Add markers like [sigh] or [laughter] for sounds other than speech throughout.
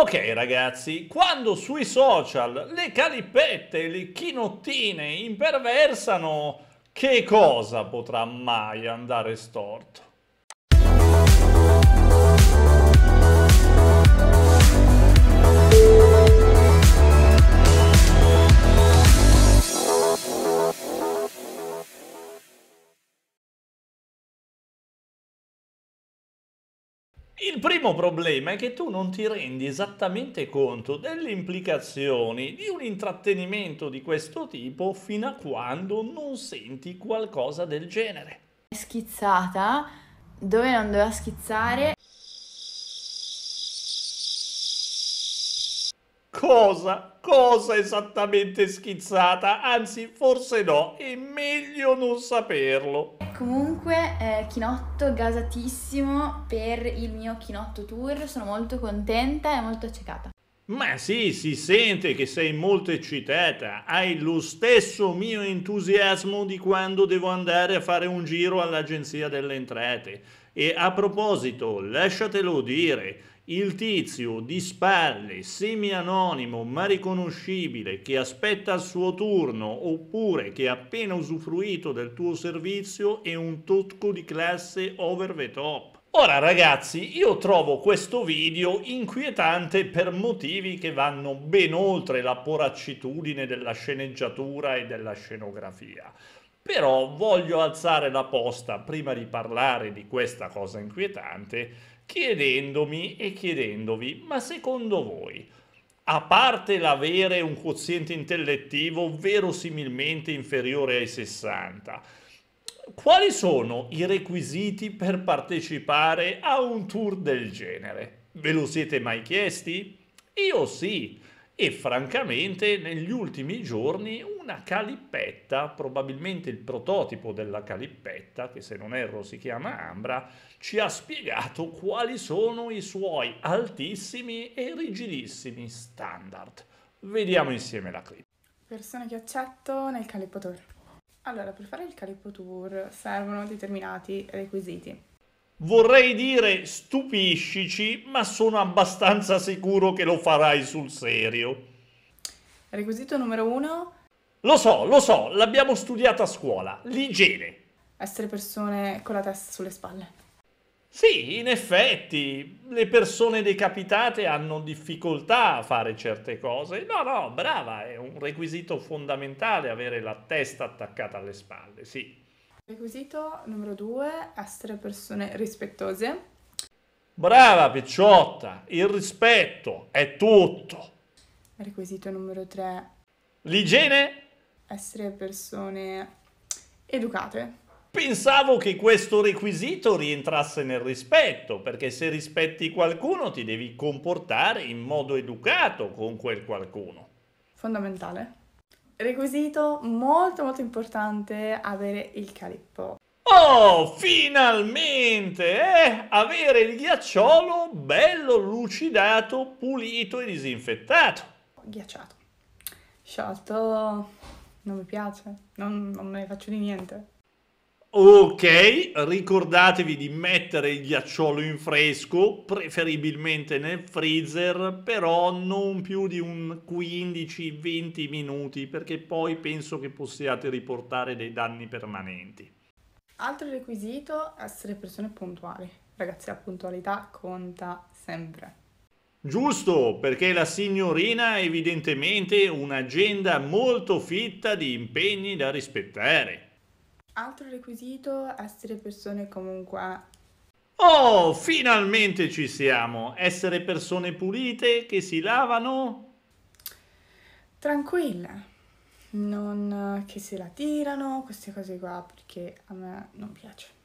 Ok ragazzi, quando sui social le calippette, le chinottine imperversano, che cosa potrà mai andare storto? Il primo problema è che tu non ti rendi esattamente conto delle implicazioni di un intrattenimento di questo tipo fino a quando non senti qualcosa del genere. Schizzata dove non doveva schizzare Cosa? Cosa esattamente schizzata? Anzi, forse no, è meglio non saperlo. Comunque, eh, chinotto gasatissimo per il mio chinotto tour, sono molto contenta e molto accecata. Ma sì, si sente che sei molto eccitata, hai lo stesso mio entusiasmo di quando devo andare a fare un giro all'Agenzia delle Entrate. E a proposito, lasciatelo dire, il tizio di spalle, semi-anonimo ma riconoscibile, che aspetta il suo turno oppure che ha appena usufruito del tuo servizio è un tocco di classe over the top. Ora ragazzi, io trovo questo video inquietante per motivi che vanno ben oltre la poracitudine della sceneggiatura e della scenografia. Però voglio alzare la posta prima di parlare di questa cosa inquietante chiedendomi e chiedendovi, ma secondo voi, a parte l'avere un quoziente intellettivo verosimilmente inferiore ai 60, quali sono i requisiti per partecipare a un tour del genere? Ve lo siete mai chiesti? Io sì, e francamente negli ultimi giorni un una calippetta, probabilmente il prototipo della calippetta, che se non erro si chiama Ambra, ci ha spiegato quali sono i suoi altissimi e rigidissimi standard. Vediamo insieme la clip. Persone che accetto nel calippo tour. Allora, per fare il calippo tour servono determinati requisiti. Vorrei dire stupiscici, ma sono abbastanza sicuro che lo farai sul serio. Requisito numero uno, lo so, lo so, l'abbiamo studiato a scuola, l'igiene. Essere persone con la testa sulle spalle. Sì, in effetti, le persone decapitate hanno difficoltà a fare certe cose. No, no, brava, è un requisito fondamentale avere la testa attaccata alle spalle, sì. Requisito numero due, essere persone rispettose. Brava Picciotta, il rispetto è tutto. Requisito numero tre. L'igiene essere persone educate. Pensavo che questo requisito rientrasse nel rispetto, perché se rispetti qualcuno ti devi comportare in modo educato con quel qualcuno. Fondamentale. Requisito molto molto importante avere il calippo. Oh, finalmente! Eh? Avere il ghiacciolo bello lucidato, pulito e disinfettato. Ghiacciato. Sciolto non mi piace, non, non ne faccio di niente. Ok, ricordatevi di mettere il ghiacciolo in fresco, preferibilmente nel freezer, però non più di un 15-20 minuti, perché poi penso che possiate riportare dei danni permanenti. Altro requisito, essere persone puntuali. Ragazzi, la puntualità conta sempre. Giusto, perché la signorina ha evidentemente un'agenda molto fitta di impegni da rispettare. Altro requisito, essere persone comunque... Oh, finalmente ci siamo! Essere persone pulite che si lavano? Tranquilla, non che se la tirano, queste cose qua, perché a me non piace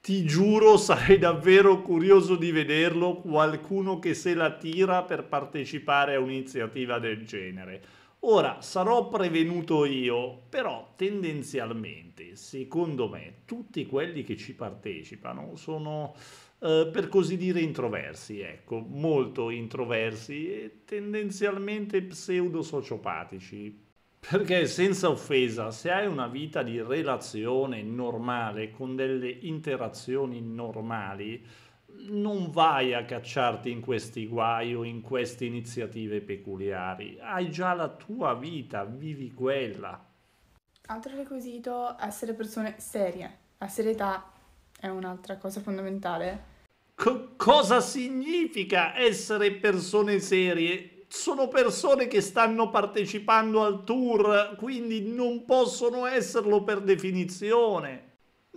ti giuro [laughs] sarei davvero curioso di vederlo, qualcuno che se la tira per partecipare a un'iniziativa del genere. Ora, sarò prevenuto io, però tendenzialmente, secondo me, tutti quelli che ci partecipano sono, eh, per così dire, introversi, ecco, molto introversi e tendenzialmente pseudo-sociopatici perché senza offesa, se hai una vita di relazione normale, con delle interazioni normali, non vai a cacciarti in questi guai o in queste iniziative peculiari. Hai già la tua vita, vivi quella. Altro requisito, essere persone serie. La serietà è un'altra cosa fondamentale. C- cosa significa essere persone serie? sono persone che stanno partecipando al tour, quindi non possono esserlo per definizione.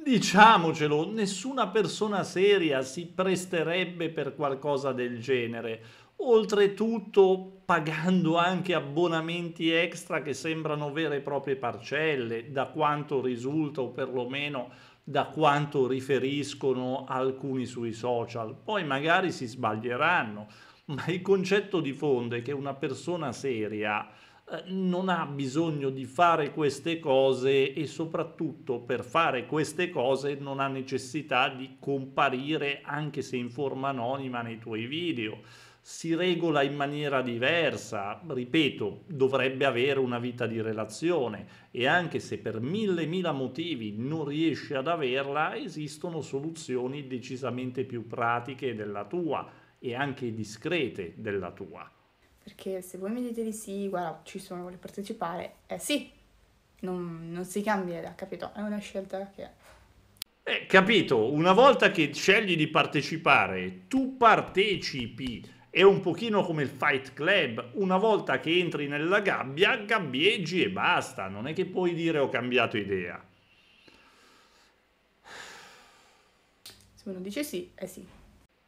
Diciamocelo, nessuna persona seria si presterebbe per qualcosa del genere. Oltretutto pagando anche abbonamenti extra che sembrano vere e proprie parcelle, da quanto risulta o perlomeno da quanto riferiscono alcuni sui social. Poi magari si sbaglieranno Mm. ma il concetto di fondo è che una persona seria eh, non ha bisogno di fare queste cose e soprattutto per fare queste cose non ha necessità di comparire anche se in forma anonima nei tuoi video. Si regola in maniera diversa, ripeto, dovrebbe avere una vita di relazione e anche se per mille mila motivi non riesce ad averla, esistono soluzioni decisamente più pratiche della tua e anche discrete della tua. Perché se voi mi dite di sì, guarda, ci sono, voglio partecipare, eh sì, non, non si cambierà, capito? È una scelta che... Eh, capito, una volta che scegli di partecipare, tu partecipi, è un pochino come il Fight Club, una volta che entri nella gabbia, gabbieggi e basta, non è che puoi dire ho cambiato idea. Se uno dice sì, è sì.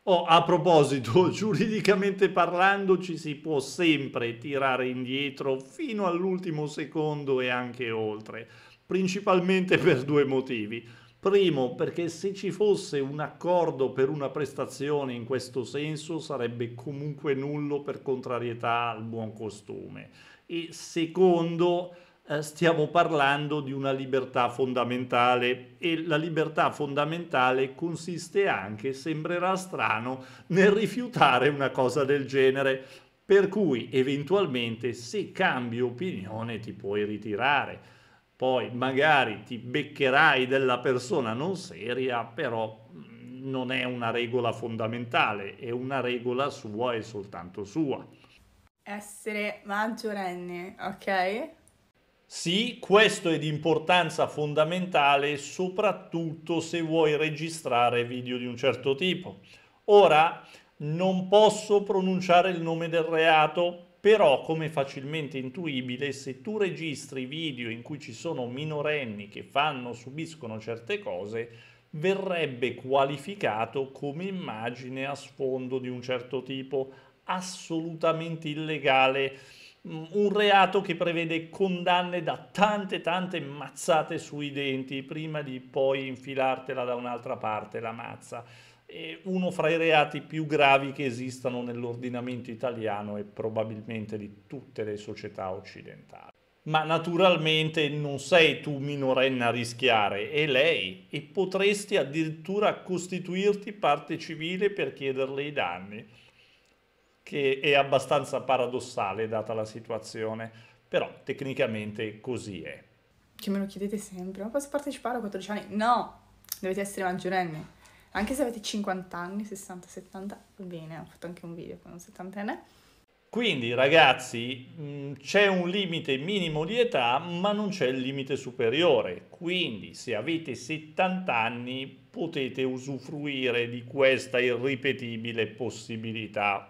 Oh, a proposito, [laughs] giuridicamente parlando ci si può sempre tirare indietro fino all'ultimo secondo e anche oltre, principalmente per due motivi. Primo, perché se ci fosse un accordo per una prestazione in questo senso sarebbe comunque nullo per contrarietà al buon costume. E secondo, eh, stiamo parlando di una libertà fondamentale e la libertà fondamentale consiste anche, sembrerà strano, nel rifiutare una cosa del genere. Per cui eventualmente se cambi opinione ti puoi ritirare, poi magari ti beccherai della persona non seria, però mm, non è una regola fondamentale, è una regola sua e soltanto sua. Essere maggiorenne, ok? Sì, questo è di importanza fondamentale soprattutto se vuoi registrare video di un certo tipo. Ora, non posso pronunciare il nome del reato, però come facilmente intuibile, se tu registri video in cui ci sono minorenni che fanno, o subiscono certe cose, verrebbe qualificato come immagine a sfondo di un certo tipo, assolutamente illegale Mm, un reato che prevede condanne da tante tante mazzate sui denti prima di poi infilartela da un'altra parte la mazza. E uno fra i reati più gravi che esistano nell'ordinamento italiano e probabilmente di tutte le società occidentali. Ma naturalmente non sei tu minorenna a rischiare, è lei, e potresti addirittura costituirti parte civile per chiederle i danni che è abbastanza paradossale data la situazione, però tecnicamente così è. Che cioè, me lo chiedete sempre, ma posso partecipare a 14 anni? No, dovete essere maggiorenni. Anche se avete 50 anni, 60, 70, va bene, ho fatto anche un video con un settantenne. Quindi ragazzi mm, c'è un limite minimo di età ma non c'è il limite superiore, quindi se avete 70 anni potete usufruire di questa irripetibile possibilità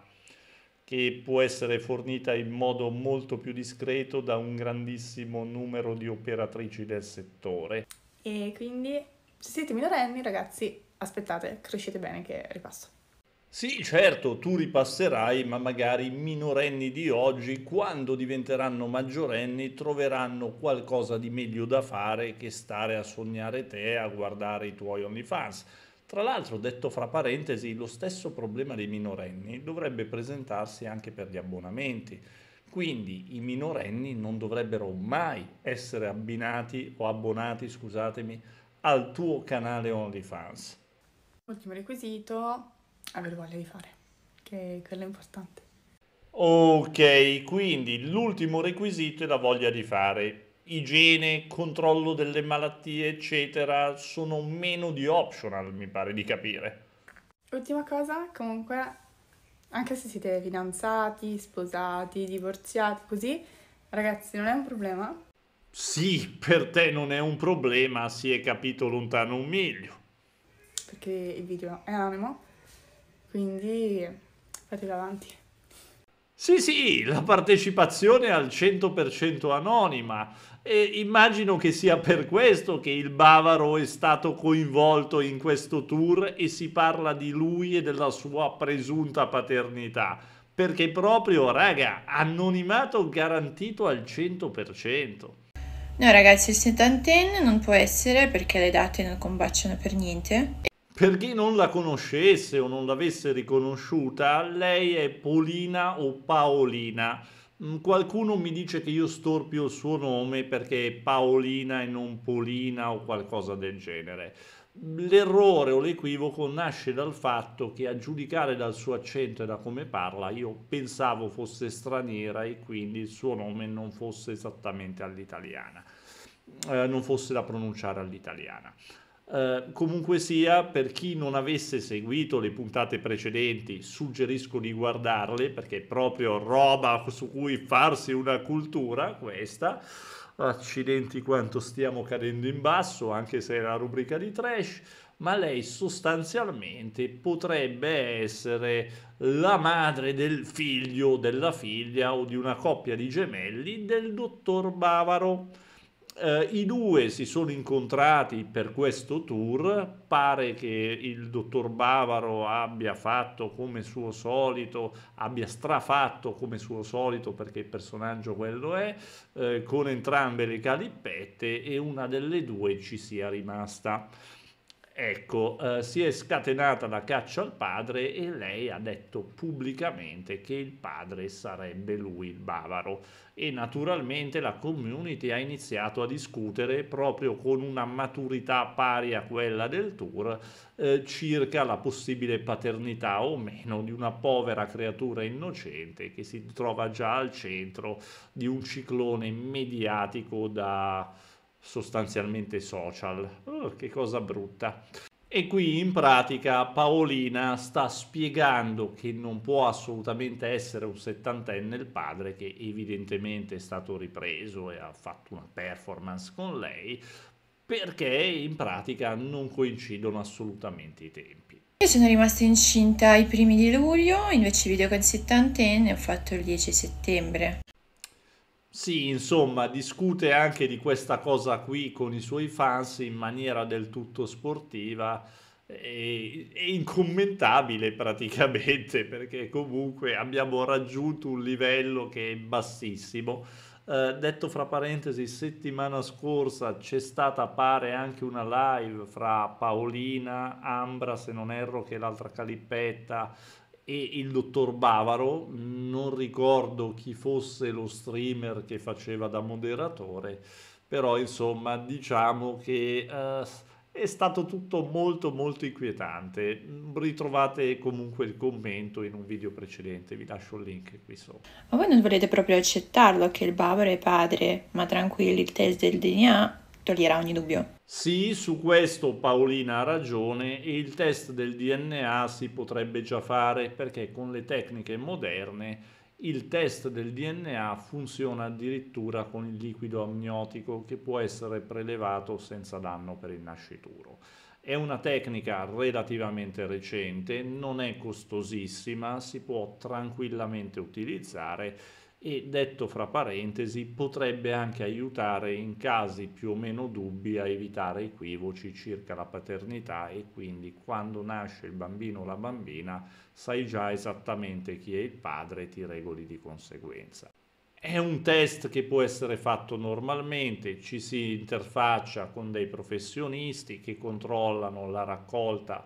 che può essere fornita in modo molto più discreto da un grandissimo numero di operatrici del settore. E quindi se siete minorenni ragazzi, aspettate, crescete bene che ripasso. Sì, certo, tu ripasserai, ma magari i minorenni di oggi, quando diventeranno maggiorenni, troveranno qualcosa di meglio da fare che stare a sognare te, a guardare i tuoi OnlyFans tra l'altro, detto fra parentesi, lo stesso problema dei minorenni dovrebbe presentarsi anche per gli abbonamenti. Quindi i minorenni non dovrebbero mai essere abbinati o abbonati, scusatemi, al tuo canale OnlyFans. Ultimo requisito, avere voglia di fare, che quello è importante. Ok, quindi l'ultimo requisito è la voglia di fare igiene, controllo delle malattie, eccetera, sono meno di optional, mi pare di capire. Ultima cosa, comunque, anche se siete fidanzati, sposati, divorziati, così, ragazzi, non è un problema. Sì, per te non è un problema, si è capito lontano un miglio. Perché il video è anonimo, quindi fatelo avanti. Sì, sì, la partecipazione è al 100% anonima. E immagino che sia per questo che il Bavaro è stato coinvolto in questo tour e si parla di lui e della sua presunta paternità, perché proprio, raga, anonimato garantito al 100%. No ragazzi, il settantenne non può essere perché le date non combaciano per niente. Per chi non la conoscesse o non l'avesse riconosciuta, lei è Polina o Paolina Mm, qualcuno mi dice che io storpio il suo nome perché è Paolina e non Polina o qualcosa del genere. L'errore o l'equivoco nasce dal fatto che a giudicare dal suo accento e da come parla io pensavo fosse straniera e quindi il suo nome non fosse esattamente all'italiana, eh, non fosse da pronunciare all'italiana. Eh, comunque sia, per chi non avesse seguito le puntate precedenti, suggerisco di guardarle perché è proprio roba su cui farsi una cultura questa. Accidenti quanto stiamo cadendo in basso, anche se è la rubrica di trash, ma lei sostanzialmente potrebbe essere la madre del figlio, della figlia o di una coppia di gemelli del dottor Bavaro eh, I due si sono incontrati per questo tour, pare che il dottor Bavaro abbia fatto come suo solito, abbia strafatto come suo solito perché il personaggio quello è, eh, con entrambe le calippette e una delle due ci sia rimasta. Ecco, eh, si è scatenata la caccia al padre e lei ha detto pubblicamente che il padre sarebbe lui il bavaro e naturalmente la community ha iniziato a discutere proprio con una maturità pari a quella del tour eh, circa la possibile paternità o meno di una povera creatura innocente che si trova già al centro di un ciclone mediatico da sostanzialmente social. Oh, che cosa brutta. E qui in pratica Paolina sta spiegando che non può assolutamente essere un settantenne il padre che evidentemente è stato ripreso e ha fatto una performance con lei perché in pratica non coincidono assolutamente i tempi. Io sono rimasta incinta i primi di luglio, invece video con il settantenne ho fatto il 10 settembre. Sì, insomma, discute anche di questa cosa qui con i suoi fans in maniera del tutto sportiva e, e incommentabile praticamente, [laughs] perché comunque abbiamo raggiunto un livello che è bassissimo. Eh, detto fra parentesi, settimana scorsa c'è stata pare anche una live fra Paolina, Ambra, se non erro, che è l'altra calippetta, e il dottor Bavaro, non ricordo chi fosse lo streamer che faceva da moderatore, però insomma diciamo che eh, è stato tutto molto molto inquietante. Ritrovate comunque il commento in un video precedente, vi lascio il link qui sopra. Ma voi non volete proprio accettarlo che il Bavaro è padre, ma tranquilli, il test del DNA toglierà ogni dubbio. Sì, su questo Paolina ha ragione il test del DNA si potrebbe già fare perché con le tecniche moderne il test del DNA funziona addirittura con il liquido amniotico che può essere prelevato senza danno per il nascituro. È una tecnica relativamente recente, non è costosissima, si può tranquillamente utilizzare e detto fra parentesi potrebbe anche aiutare in casi più o meno dubbi a evitare equivoci circa la paternità e quindi quando nasce il bambino o la bambina sai già esattamente chi è il padre e ti regoli di conseguenza. È un test che può essere fatto normalmente, ci si interfaccia con dei professionisti che controllano la raccolta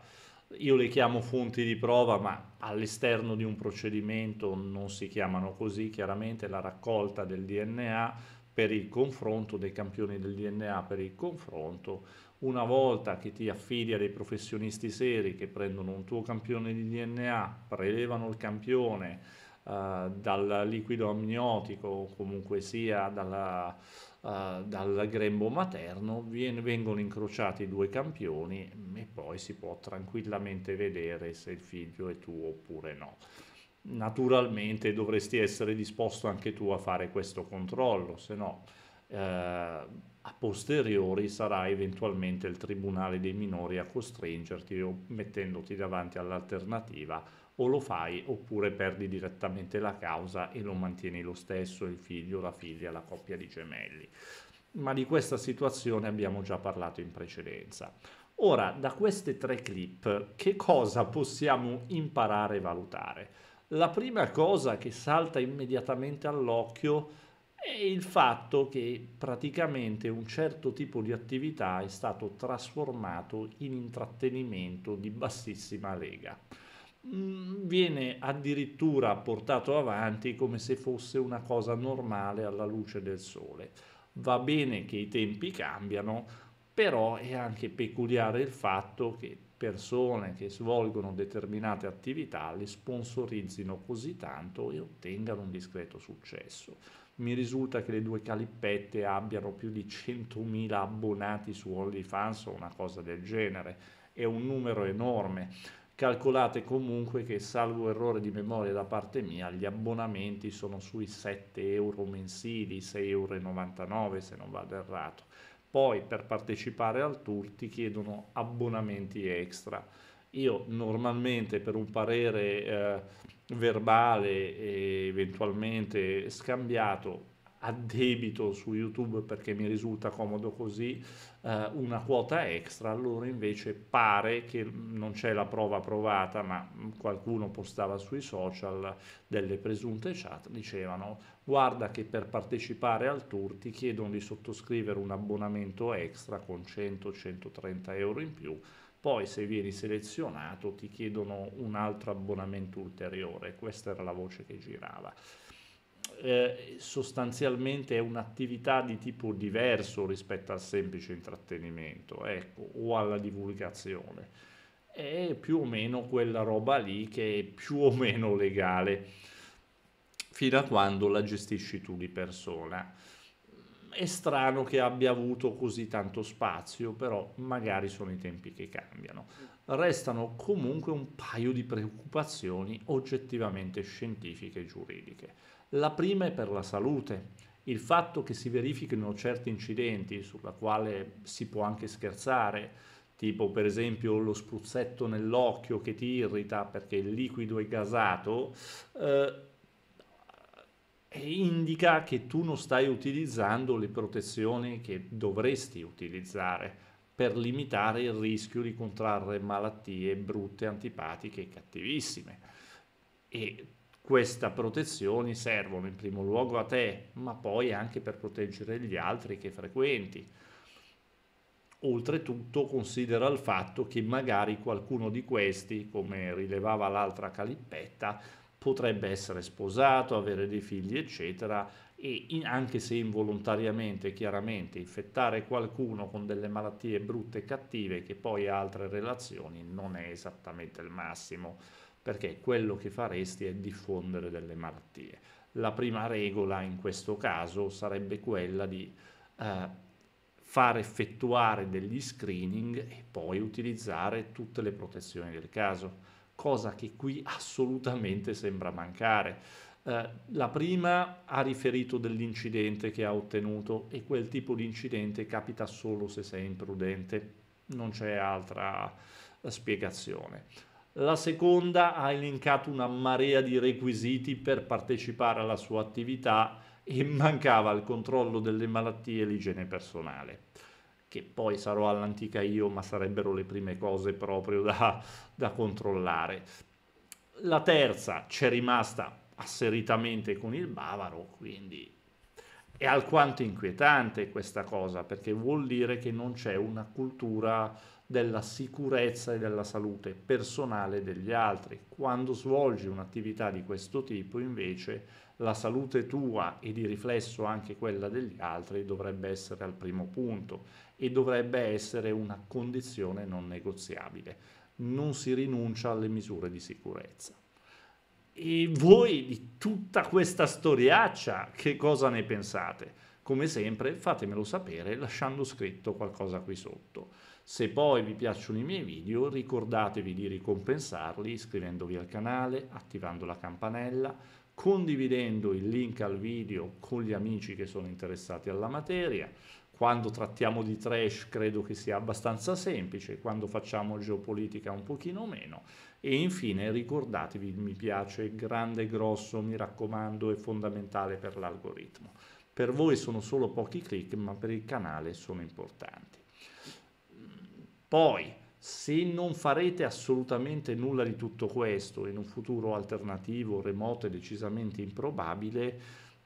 io le chiamo fonti di prova, ma all'esterno di un procedimento non si chiamano così, chiaramente la raccolta del DNA per il confronto, dei campioni del DNA per il confronto. Una volta che ti affidi a dei professionisti seri che prendono un tuo campione di DNA, prelevano il campione eh, dal liquido amniotico o comunque sia dalla, eh, dal grembo materno viene, vengono incrociati due campioni e poi si può tranquillamente vedere se il figlio è tuo oppure no. Naturalmente dovresti essere disposto anche tu a fare questo controllo, se no uh, a posteriori sarà eventualmente il Tribunale dei minori a costringerti o mettendoti davanti all'alternativa o lo fai oppure perdi direttamente la causa e lo mantieni lo stesso, il figlio, la figlia, la coppia di gemelli. Ma di questa situazione abbiamo già parlato in precedenza. Ora, da queste tre clip, che cosa possiamo imparare e valutare? La prima cosa che salta immediatamente all'occhio è il fatto che praticamente un certo tipo di attività è stato trasformato in intrattenimento di bassissima lega. Mm, viene addirittura portato avanti come se fosse una cosa normale alla luce del sole. Va bene che i tempi cambiano, però è anche peculiare il fatto che persone che svolgono determinate attività le sponsorizzino così tanto e ottengano un discreto successo. Mi risulta che le due calippette abbiano più di 100.000 abbonati su OnlyFans o una cosa del genere, è un numero enorme calcolate comunque che salvo errore di memoria da parte mia gli abbonamenti sono sui 7 euro mensili 6,99 euro se non vado errato poi per partecipare al tour ti chiedono abbonamenti extra io normalmente per un parere eh, verbale e eventualmente scambiato a debito su YouTube perché mi risulta comodo così eh, una quota extra, allora invece pare che non c'è la prova provata, ma qualcuno postava sui social delle presunte chat, dicevano guarda che per partecipare al tour ti chiedono di sottoscrivere un abbonamento extra con 100-130 euro in più poi se vieni selezionato ti chiedono un altro abbonamento ulteriore, questa era la voce che girava. Eh, sostanzialmente è un'attività di tipo diverso rispetto al semplice intrattenimento ecco, o alla divulgazione. È più o meno quella roba lì che è più o meno legale, fino a quando la gestisci tu di persona. È strano che abbia avuto così tanto spazio, però magari sono i tempi che cambiano. Restano comunque un paio di preoccupazioni oggettivamente scientifiche e giuridiche la prima è per la salute. Il fatto che si verifichino certi incidenti, sulla quale si può anche scherzare, tipo per esempio lo spruzzetto nell'occhio che ti irrita perché il liquido è gasato, eh, indica che tu non stai utilizzando le protezioni che dovresti utilizzare per limitare il rischio di contrarre malattie brutte, antipatiche e cattivissime. E questa protezione servono in primo luogo a te, ma poi anche per proteggere gli altri che frequenti. Oltretutto considera il fatto che magari qualcuno di questi, come rilevava l'altra calippetta, potrebbe essere sposato, avere dei figli, eccetera, e in, anche se involontariamente, chiaramente, infettare qualcuno con delle malattie brutte e cattive che poi ha altre relazioni non è esattamente il massimo perché quello che faresti è diffondere delle malattie. La prima regola in questo caso sarebbe quella di eh, far effettuare degli screening e poi utilizzare tutte le protezioni del caso, cosa che qui assolutamente sembra mancare. Eh, la prima ha riferito dell'incidente che ha ottenuto e quel tipo di incidente capita solo se sei imprudente, non c'è altra spiegazione. La seconda ha elencato una marea di requisiti per partecipare alla sua attività e mancava il controllo delle malattie e l'igiene personale che poi sarò all'antica io, ma sarebbero le prime cose proprio da, da controllare. La terza c'è rimasta asseritamente con il Bavaro, quindi è alquanto inquietante questa cosa, perché vuol dire che non c'è una cultura della sicurezza e della salute personale degli altri. Quando svolgi un'attività di questo tipo, invece, la salute tua e di riflesso anche quella degli altri dovrebbe essere al primo punto e dovrebbe essere una condizione non negoziabile. Non si rinuncia alle misure di sicurezza. E voi di tutta questa storiaccia che cosa ne pensate? Come sempre fatemelo sapere lasciando scritto qualcosa qui sotto. Se poi vi piacciono i miei video ricordatevi di ricompensarli iscrivendovi al canale, attivando la campanella, condividendo il link al video con gli amici che sono interessati alla materia. Quando trattiamo di trash credo che sia abbastanza semplice, quando facciamo geopolitica un pochino meno. E infine ricordatevi il mi piace, grande e grosso, mi raccomando, è fondamentale per l'algoritmo. Per voi sono solo pochi click, ma per il canale sono importanti. Poi, se non farete assolutamente nulla di tutto questo in un futuro alternativo, remoto e decisamente improbabile,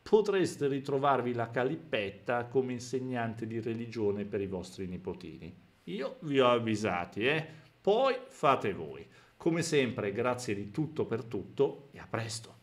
potreste ritrovarvi la calippetta come insegnante di religione per i vostri nipotini. Io vi ho avvisati, eh? Poi fate voi. Come sempre, grazie di tutto per tutto e a presto.